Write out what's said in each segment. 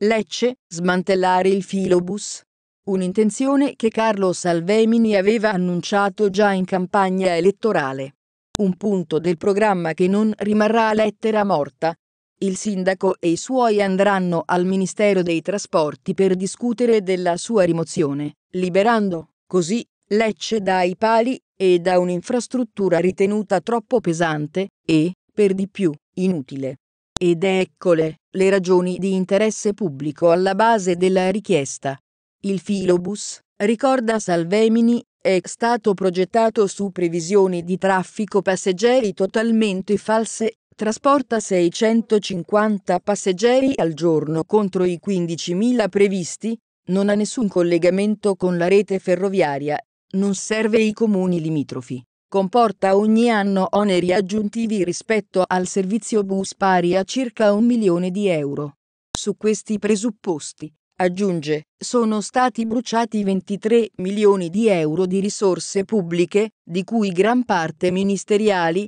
Lecce, smantellare il filobus. Un'intenzione che Carlo Salvemini aveva annunciato già in campagna elettorale. Un punto del programma che non rimarrà lettera morta. Il sindaco e i suoi andranno al Ministero dei Trasporti per discutere della sua rimozione, liberando, così, Lecce dai pali e da un'infrastruttura ritenuta troppo pesante e, per di più, inutile. Ed eccole, le ragioni di interesse pubblico alla base della richiesta. Il filobus, ricorda Salvemini, è stato progettato su previsioni di traffico passeggeri totalmente false, trasporta 650 passeggeri al giorno contro i 15.000 previsti, non ha nessun collegamento con la rete ferroviaria, non serve i comuni limitrofi, comporta ogni anno oneri aggiuntivi rispetto al servizio bus pari a circa un milione di euro. Su questi presupposti, aggiunge, sono stati bruciati 23 milioni di euro di risorse pubbliche, di cui gran parte ministeriali.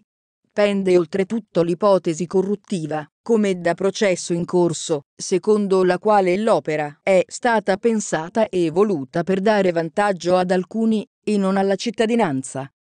Pende oltretutto l'ipotesi corruttiva, come da processo in corso, secondo la quale l'opera è stata pensata e voluta per dare vantaggio ad alcuni e non alla cittadinanza.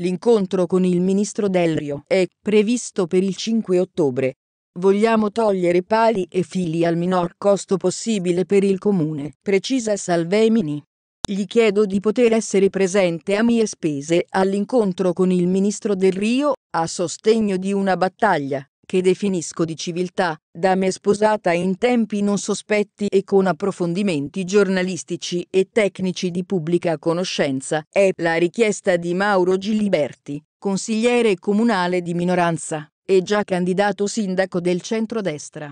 L'incontro con il ministro Delrio è previsto per il 5 ottobre. Vogliamo togliere pali e fili al minor costo possibile per il comune, precisa Salvemini. Gli chiedo di poter essere presente a mie spese all'incontro con il ministro Del Rio, a sostegno di una battaglia che definisco di civiltà, da me sposata in tempi non sospetti e con approfondimenti giornalistici e tecnici di pubblica conoscenza, è la richiesta di Mauro Giliberti, consigliere comunale di minoranza e già candidato sindaco del centrodestra.